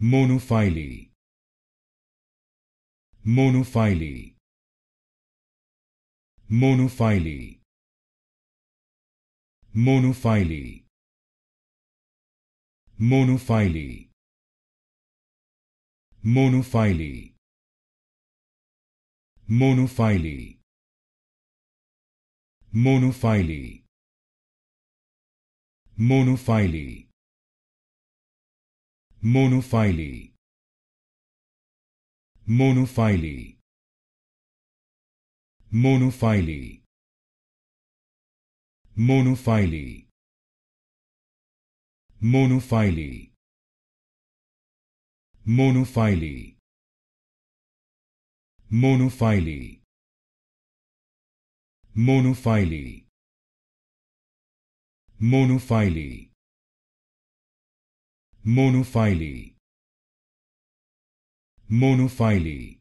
Monophily. Monophily. Monophily. Monophily. Monophily. Monophily. Monophily. Monophily. Monophyly Monophily. Monophily. Monophily. Monophily. Monophily. Monophily. Monophily. Monophily. Monophyly Monophily. Monophily.